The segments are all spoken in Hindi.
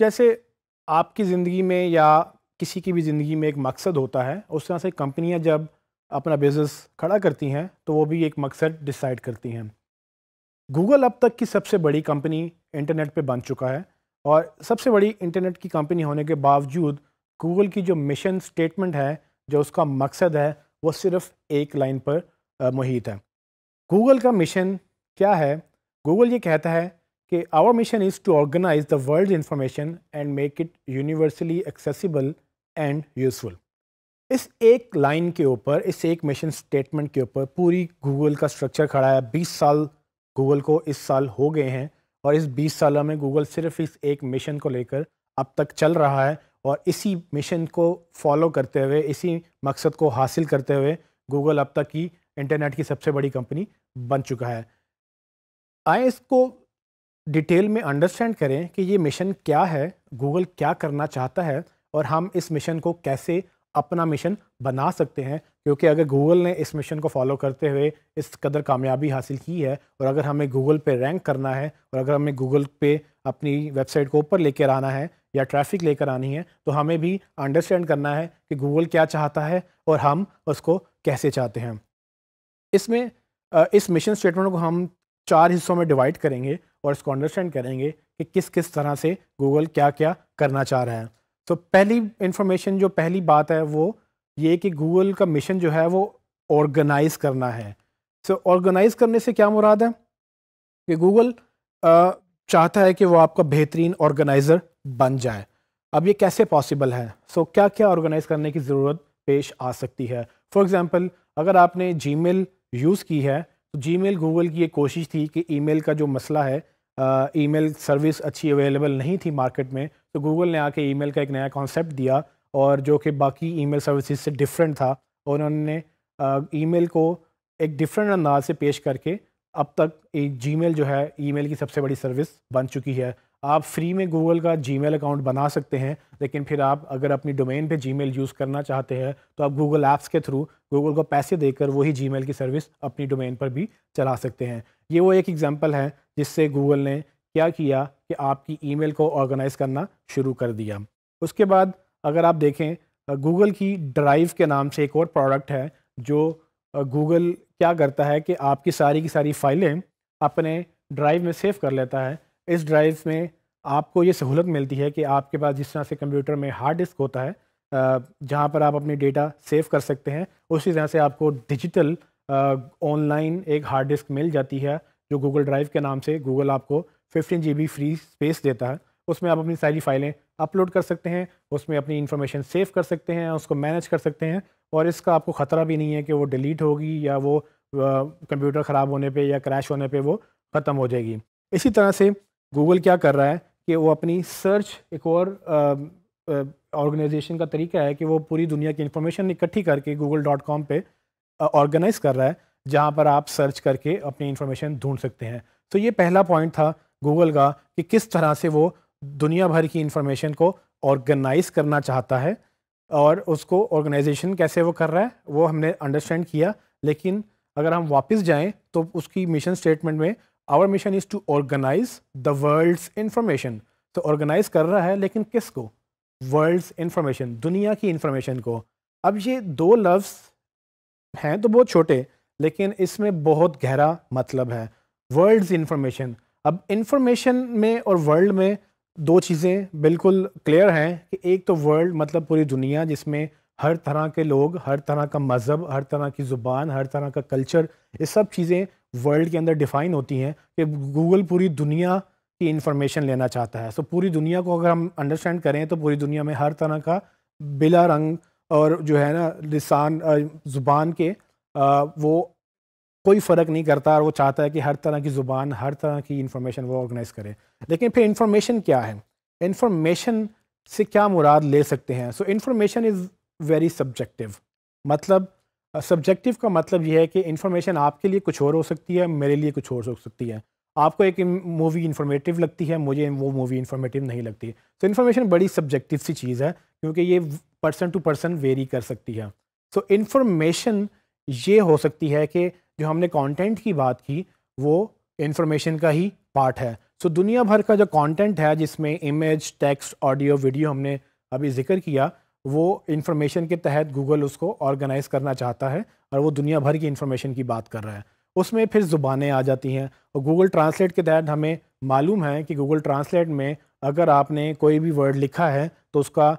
जैसे आपकी ज़िंदगी में या किसी की भी ज़िंदगी में एक मकसद होता है उस तरह से कंपनियां जब अपना बिज़नेस खड़ा करती हैं तो वो भी एक मकसद डिसाइड करती हैं गूगल अब तक की सबसे बड़ी कंपनी इंटरनेट पे बन चुका है और सबसे बड़ी इंटरनेट की कंपनी होने के बावजूद गूगल की जो मिशन स्टेटमेंट है जो उसका मकसद है वो सिर्फ एक लाइन पर मुहित है गूगल का मिशन क्या है गूगल ये कहता है कि our mission is to organise the world information and make it universally accessible and useful इस एक लाइन के ऊपर इस एक मिशन स्टेटमेंट के ऊपर पूरी गूगल का स्ट्रक्चर खड़ा है बीस साल गूगल को इस साल हो गए हैं और इस बीस साल में गूगल सिर्फ इस एक मिशन को लेकर अब तक चल रहा है और इसी मिशन को फॉलो करते हुए इसी मकसद को हासिल करते हुए गूगल अब तक की इंटरनेट की सबसे बड़ी कंपनी बन चुका है आए इसको डिटेल में अंडरस्टैंड करें कि ये मिशन क्या है गूगल क्या करना चाहता है और हम इस मिशन को कैसे अपना मिशन बना सकते हैं क्योंकि अगर गूगल ने इस मिशन को फॉलो करते हुए इस कदर कामयाबी हासिल की है और अगर हमें गूगल पे रैंक करना है और अगर हमें गूगल पे अपनी वेबसाइट को ऊपर लेकर आना है या ट्रैफिक लेकर आनी है तो हमें भी अंडरस्टैंड करना है कि गूगल क्या चाहता है और हम उसको कैसे चाहते हैं इसमें इस मिशन स्टेटमेंट को हम चार हिस्सों में डिवाइड करेंगे और इसको अंडरस्टैंड करेंगे कि किस किस तरह से गूगल क्या क्या करना चाह रहा है तो पहली इन्फॉर्मेशन जो पहली बात है वो ये कि गूगल का मिशन जो है वो ऑर्गेनाइज करना है सो so, ऑर्गेनाइज करने से क्या मुराद है कि गूगल चाहता है कि वो आपका बेहतरीन ऑर्गेनाइज़र बन जाए अब ये कैसे पॉसिबल है सो so, क्या क्या ऑर्गेनाइज़ करने की ज़रूरत पेश आ सकती है फॉर एग्ज़ाम्पल अगर आपने जी यूज़ की है तो जी मेल गूगल की ये कोशिश थी कि ईमेल का जो मसला है ईमेल सर्विस अच्छी अवेलेबल नहीं थी मार्केट में तो गूगल ने आके ईमेल का एक नया कॉन्सेप्ट दिया और जो कि बाकी ईमेल सर्विसेज से डिफरेंट था और उन्होंने ईमेल को एक डिफरेंट अंदाज से पेश करके अब तक एक मेल जो है मेल की सबसे बड़ी सर्विस बन चुकी है आप फ्री में गूगल का मेल अकाउंट बना सकते हैं लेकिन फिर आप अगर अपनी डोमेन पे मेल यूज़ करना चाहते हैं तो आप गूगल ऐप्स के थ्रू गूगल को पैसे देकर वही मेल की सर्विस अपनी डोमेन पर भी चला सकते हैं ये वो एक एग्जांपल है जिससे गूगल ने क्या किया कि आपकी ई को ऑर्गेनाइज़ करना शुरू कर दिया उसके बाद अगर आप देखें गूगल की ड्राइव के नाम से एक और प्रोडक्ट है जो गूगल क्या करता है कि आपकी सारी की सारी फाइलें अपने ड्राइव में सेव कर लेता है इस ड्राइव में आपको ये सहूलत मिलती है कि आपके पास जिस तरह से कंप्यूटर में हार्ड डिस्क होता है जहाँ पर आप अपनी डेटा सेव कर सकते हैं उसी तरह से आपको डिजिटल ऑनलाइन एक हार्ड डिस्क मिल जाती है जो गूगल ड्राइव के नाम से गूगल आपको फिफ्टीन जी फ्री स्पेस देता है उसमें आप अपनी सारी फाइलें अपलोड कर सकते हैं उसमें अपनी इन्फॉर्मेशन सेव कर सकते हैं उसको मैनेज कर सकते हैं और इसका आपको ख़तरा भी नहीं है कि वो डिलीट होगी या वो कंप्यूटर ख़राब होने पे या क्रैश होने पे वो ख़त्म हो जाएगी इसी तरह से गूगल क्या कर रहा है कि वो अपनी सर्च एक और ऑर्गेनाइजेशन का तरीका है कि वो पूरी दुनिया की इन्फॉर्मेशन इकट्ठी करके गूगल डॉट कॉम पर ऑर्गेनाइज़ कर रहा है जहाँ पर आप सर्च करके अपनी इन्फॉर्मेशन ढूंढ सकते हैं तो ये पहला पॉइंट था गूगल का कि किस तरह से वो दुनिया भर की इन्फॉर्मेशन को ऑर्गेनाइज करना चाहता है और उसको ऑर्गेनाइजेशन कैसे वो कर रहा है वो हमने अंडरस्टैंड किया लेकिन अगर हम वापस जाएं तो उसकी मिशन स्टेटमेंट में our mission is to organise the world's information तो ऑर्गेनाइज कर रहा है लेकिन किस को वर्ल्ड्स इंफॉर्मेशन दुनिया की इंफॉर्मेशन को अब ये दो लफ्स हैं तो बहुत छोटे लेकिन इसमें बहुत गहरा मतलब है वर्ल्ड्स इंफॉर्मेशन अब इंफॉर्मेशन में और वर्ल्ड में दो चीज़ें बिल्कुल क्लियर हैं कि एक तो वर्ल्ड मतलब पूरी दुनिया जिसमें हर तरह के लोग हर तरह का मज़हब हर तरह की ज़ुबान हर तरह का कल्चर ये सब चीज़ें वर्ल्ड के अंदर डिफ़ाइन होती हैं कि गूगल पूरी दुनिया की इन्फॉर्मेशन लेना चाहता है सो पूरी दुनिया को अगर हम अंडरस्टैंड करें तो पूरी दुनिया में हर तरह का बिला रंग और जो है ना लसान ज़ुबान के वो कोई फ़र्क नहीं करता और वो चाहता है कि हर तरह की ज़ुबान हर तरह की इन्फॉर्मेशन वो ऑर्गेनाइज़ करे लेकिन फिर इन्फॉर्मेशन क्या है इन्फॉर्मेशन से क्या मुराद ले सकते हैं so information is very subjective मतलब सब्जेक्टिव का मतलब यह है कि इन्फॉर्मेशन आपके लिए कुछ और हो सकती है मेरे लिए कुछ और हो सकती है आपको एक मूवी इन्फॉर्मेटिव लगती है मुझे वो मूवी इन्फॉर्मेटिव नहीं लगती तो इन्फॉर्मेशन बड़ी सब्जेक्टिव सी चीज़ है क्योंकि ये पर्सन टू पर्सन वेरी कर सकती है सो so, इन्फॉर्मेशन ये हो सकती है कि जो हमने कंटेंट की बात की वो इन्फॉर्मेशन का ही पार्ट है सो so, दुनिया भर का जो कंटेंट है जिसमें इमेज टेक्स्ट ऑडियो वीडियो हमने अभी जिक्र किया वो इन्फॉर्मेशन के तहत गूगल उसको ऑर्गेनाइज करना चाहता है और वो दुनिया भर की इन्फॉर्मेशन की बात कर रहा है उसमें फिर ज़ुबानें आ जाती हैं और गूगल ट्रांसलेट के तहत हमें मालूम है कि गूगल ट्रांसलेट में अगर आपने कोई भी वर्ड लिखा है तो उसका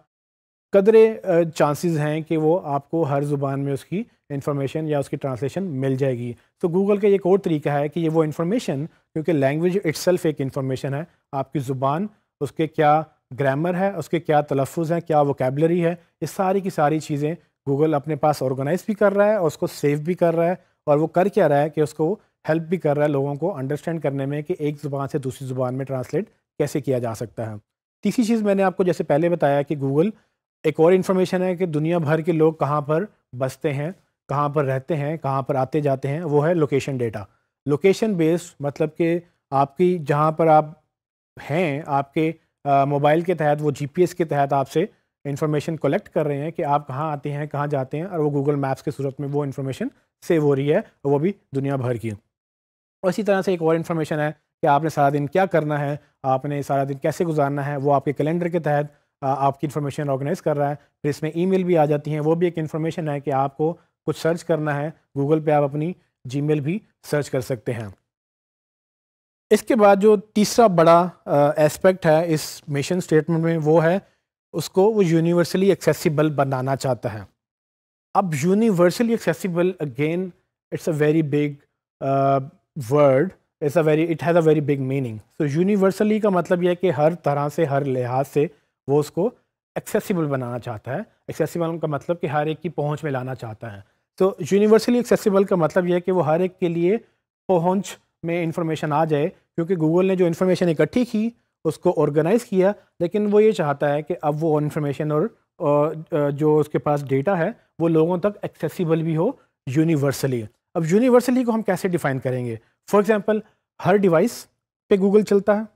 कदरे चांसेस हैं कि वो आपको हर ज़ुबान में उसकी इन्फॉर्मेशन या उसकी ट्रांसलेशन मिल जाएगी तो so, गूगल का एक और तरीका है कि ये वो इन्फॉर्मेशन क्योंकि लैंग्वेज इट्सल्फ एक इन्फॉर्मेशन है आपकी ज़ुबान उसके क्या ग्रामर है उसके क्या तलफ़ हैं क्या वोकेबलरी है ये सारी की सारी चीज़ें गूगल अपने पास ऑर्गेनाइज भी कर रहा है और उसको सेव भी कर रहा है और वो कर क्या रहा है कि उसको हेल्प भी कर रहा है लोगों को अंडरस्टैंड करने में कि एक ज़ुबान से दूसरी ज़ुबान में ट्रांसलेट कैसे किया जा सकता है तीसरी चीज़ मैंने आपको जैसे पहले बताया कि गूगल एक और इन्फॉर्मेशन है कि दुनिया भर के लोग कहाँ पर बसते हैं कहाँ पर रहते हैं कहाँ पर आते जाते हैं वो है लोकेशन डेटा लोकेशन बेस्ड मतलब कि आपकी जहाँ पर आप हैं आपके मोबाइल के तहत वो जीपीएस के तहत आपसे इन्फॉर्मेशन कलेक्ट कर रहे हैं कि आप कहाँ आते हैं कहाँ जाते हैं और वो गूगल मैप्स की सूरत में वो इन्फॉर्मेशन सेव हो रही है और वो भी दुनिया भर की और इसी तरह से एक और इन्फॉर्मेशन है कि आपने सारा दिन क्या करना है आपने सारा दिन कैसे गुजारना है वो आपके कैलेंडर के तहत आपकी इन्फॉर्मेशन ऑर्गेनाइज़ कर रहा है फिर इसमें ईमेल भी आ जाती हैं वो भी एक इन्फॉर्मेशन है कि आपको कुछ सर्च करना है गूगल पे आप अपनी जीमेल भी सर्च कर सकते हैं इसके बाद जो तीसरा बड़ा एस्पेक्ट है इस मिशन स्टेटमेंट में वो है उसको वो यूनिवर्सली एक्सेसिबल बनाना चाहता है अब universally accessible again it's a very big word it's a very it has a very big meaning so universally का मतलब यह है कि हर तरह से हर लिहाज से वो उसको एक्सेसिबल बनाना चाहता है एक्सेसिबल का मतलब कि हर एक की पहुंच में लाना चाहता है तो यूनिवर्सली एक्सेसिबल का मतलब यह है कि वो हर एक के लिए पहुँच में इंफॉर्मेशन आ जाए क्योंकि गूगल ने जो इन्फॉर्मेशन इकट्ठी की उसको ऑर्गेनाइज़ किया लेकिन वो ये चाहता है कि अब वो इन्फॉर्मेशन और, और जो उसके पास डेटा है वो लोगों तक एक्सेसिबल भी हो यूनिवर्सली अब यूनिवर्सली को हम कैसे डिफ़ाइन करेंगे फॉर एग्ज़ाम्पल हर डिवाइस पे गूगल चलता है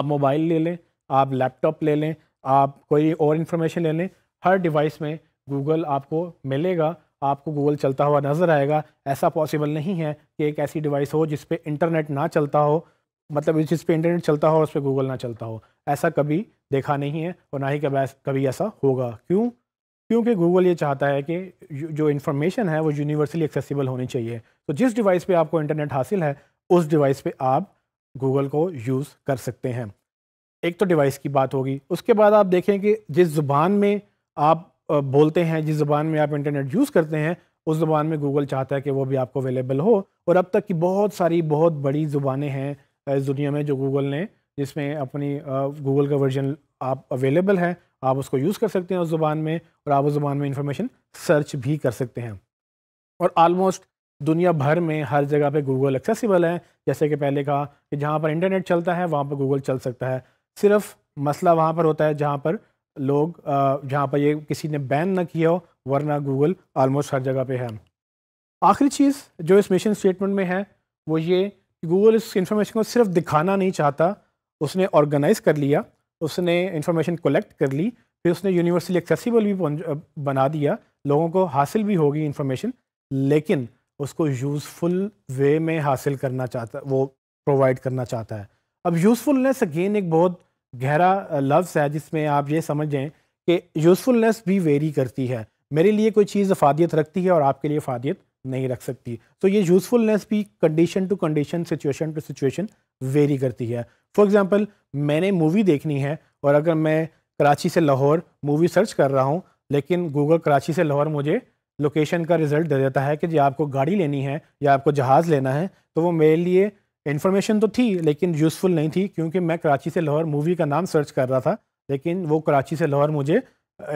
आप मोबाइल ले लें आप लैपटॉप ले लें आप कोई और इन्फॉर्मेशन ले लें हर डिवाइस में गूगल आपको मिलेगा आपको गूगल चलता हुआ नज़र आएगा ऐसा पॉसिबल नहीं है कि एक ऐसी डिवाइस हो जिस पर इंटरनेट ना चलता हो मतलब जिस पे इंटरनेट चलता हो और उस पर गूगल ना चलता हो ऐसा कभी देखा नहीं है और ना ही कभी ऐसा होगा क्यों क्योंकि गूगल ये चाहता है कि जो इन्फॉर्मेशन है वो यूनिवर्सली एक्सेसिबल होनी चाहिए तो जिस डिवाइस पे आपको इंटरनेट हासिल है उस डिवाइस पे आप गूगल को यूज़ कर सकते हैं एक तो डिवाइस की बात होगी उसके बाद आप देखें कि जिस ज़ुबान में आप बोलते हैं जिस ज़बान में आप इंटरनेट यूज़ करते हैं उस ज़बान में गूगल चाहता है कि वो भी आपको अवेलेबल हो और अब तक की बहुत सारी बहुत बड़ी ज़ुबानें हैं इस दुनिया में जो गूगल ने जिसमें अपनी गूगल का वर्जन आप अवेलेबल है आप उसको यूज़ कर सकते हैं उस ज़ुबान में और आप उस ज़ुबान में इंफॉर्मेशन सर्च भी कर सकते हैं और आलमोस्ट दुनिया भर में हर जगह पे गूगल एक्सेसिबल है जैसे कि पहले कहा कि जहाँ पर इंटरनेट चलता है वहाँ पर गूगल चल सकता है सिर्फ मसला वहाँ पर होता है जहाँ पर लोग जहाँ पर ये किसी ने बैन ना किया हो वरना गूगल ऑलमोस्ट हर जगह पे है आखिरी चीज़ जो इस मिशन स्टेटमेंट में है वो ये कि गूगल इस इंफॉर्मेशन को सिर्फ दिखाना नहीं चाहता उसने ऑर्गेनाइज़ कर लिया उसने इंफॉर्मेशन कलेक्ट कर ली फिर उसने यूनिवर्सली एक्सेसिबल भी बना दिया लोगों को हासिल भी होगी इंफॉर्मेशन लेकिन उसको यूज़फुल वे में हासिल करना चाहता वो प्रोवाइड करना चाहता है अब यूज़फुलनेस अगेन एक बहुत गहरा लफ्स है जिसमें आप ये समझें कि यूज़फुलनेस भी वेरी करती है मेरे लिए कोई चीज़ अफादियत रखती है और आपके लिए अफादियत नहीं रख सकती तो ये यूज़फुलनेस भी condition to condition situation to situation vary करती है फॉर एग्ज़ाम्पल मैंने मूवी देखनी है और अगर मैं कराची से लाहौर मूवी सर्च कर रहा हूँ लेकिन गूगल कराची से लाहौर मुझे लोकेशन का रिज़ल्ट दे देता है कि जी आपको गाड़ी लेनी है या आपको जहाज़ लेना है तो वो मेरे लिए इन्फॉर्मेशन तो थी लेकिन यूज़फुल नहीं थी क्योंकि मैं कराची से लाहौर मूवी का नाम सर्च कर रहा था लेकिन वो कराची से लाहौर मुझे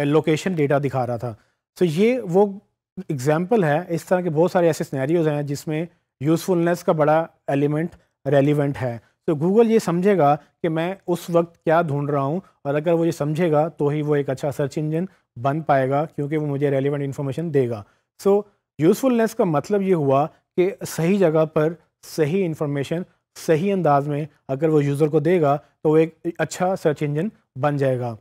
लोकेशन डेटा दिखा रहा था तो ये वो एग्ज़ाम्पल है इस तरह के बहुत सारे ऐसे स्नैरियोज़ हैं जिसमें यूज़फुलनेस का बड़ा एलिमेंट रेलिवेंट है तो गूगल ये समझेगा कि मैं उस वक्त क्या ढूंढ रहा हूँ और अगर वो ये समझेगा तो ही वो एक अच्छा सर्च इंजन बन पाएगा क्योंकि वो मुझे रेलिवेंट इन्फॉर्मेशन देगा सो so, यूज़फुलनेस का मतलब ये हुआ कि सही जगह पर सही इन्फॉर्मेशन सही अंदाज में अगर वो यूज़र को देगा तो एक अच्छा सर्च इंजन बन जाएगा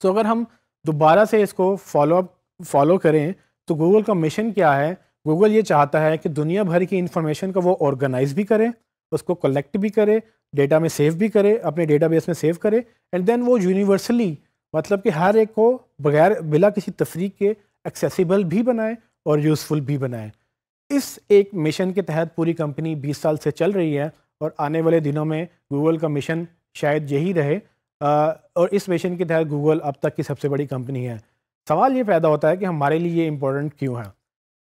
तो अगर हम दोबारा से इसको फॉलो अप फॉलो करें तो गूगल का मिशन क्या है गूगल ये चाहता है कि दुनिया भर की इन्फॉर्मेशन को वो ऑर्गेनाइज भी करे उसको कलेक्ट भी करे डेटा में सेव भी करे अपने डेटा में सेव करे एंड देन वो यूनिवर्सली मतलब कि हर एक को बगैर बिला किसी तफरीक के एक्सेसिबल भी बनाए और यूज़फुल भी बनाए इस एक मिशन के तहत पूरी कंपनी 20 साल से चल रही है और आने वाले दिनों में गूगल का मिशन शायद यही रहे और इस मिशन के तहत गूगल अब तक की सबसे बड़ी कंपनी है सवाल ये पैदा होता है कि हमारे लिए ये इम्पोर्टेंट क्यों है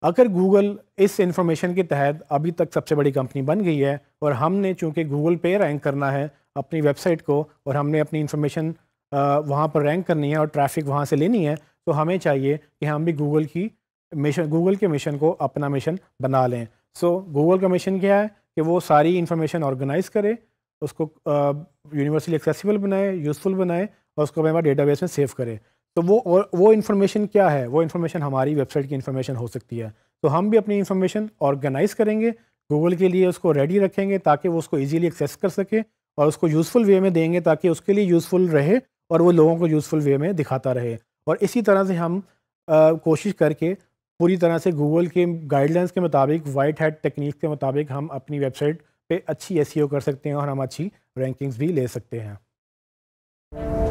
अगर गूगल इस इंफॉर्मेशन के तहत अभी तक सबसे बड़ी कंपनी बन गई है और हमने चूँकि गूगल पे रैंक करना है अपनी वेबसाइट को और हमने अपनी इन्फॉर्मेशन वहाँ पर रैंक करनी है और ट्रैफिक वहाँ से लेनी है तो हमें चाहिए कि हम भी गूगल की मिशन गूगल के मिशन को अपना मिशन बना लें सो गूगल का मिशन क्या है कि वो सारी इन्फॉर्मेशन ऑर्गेनाइज करे उसको यूनिवर्सली एक्सेसिबल बनाए यूज़फुल बनाए और उसको हमारे डेटाबेस में सेव करे तो वो और वो इन्फॉर्मेशन क्या है वो इन्फॉर्मेशन हमारी वेबसाइट की इन्फॉर्मेशन हो सकती है तो हम भी अपनी इन्फॉर्मेशन ऑर्गेनाइज करेंगे गूगल के लिए उसको रेडी रखेंगे ताकि वो उसको ईजिली एक्सेस कर सके और उसको यूज़फुल वे में देंगे ताकि उसके लिए यूज़फुल रहे और वो लोगों को यूज़फुल वे में दिखाता रहे और इसी तरह से हम आ, कोशिश करके पूरी तरह से गूगल के गाइडलाइंस के मुताबिक वाइट हैड टेक्निक के मुताबिक हम अपनी वेबसाइट पे अच्छी एस e कर सकते हैं और हम अच्छी रैंकिंग्स भी ले सकते हैं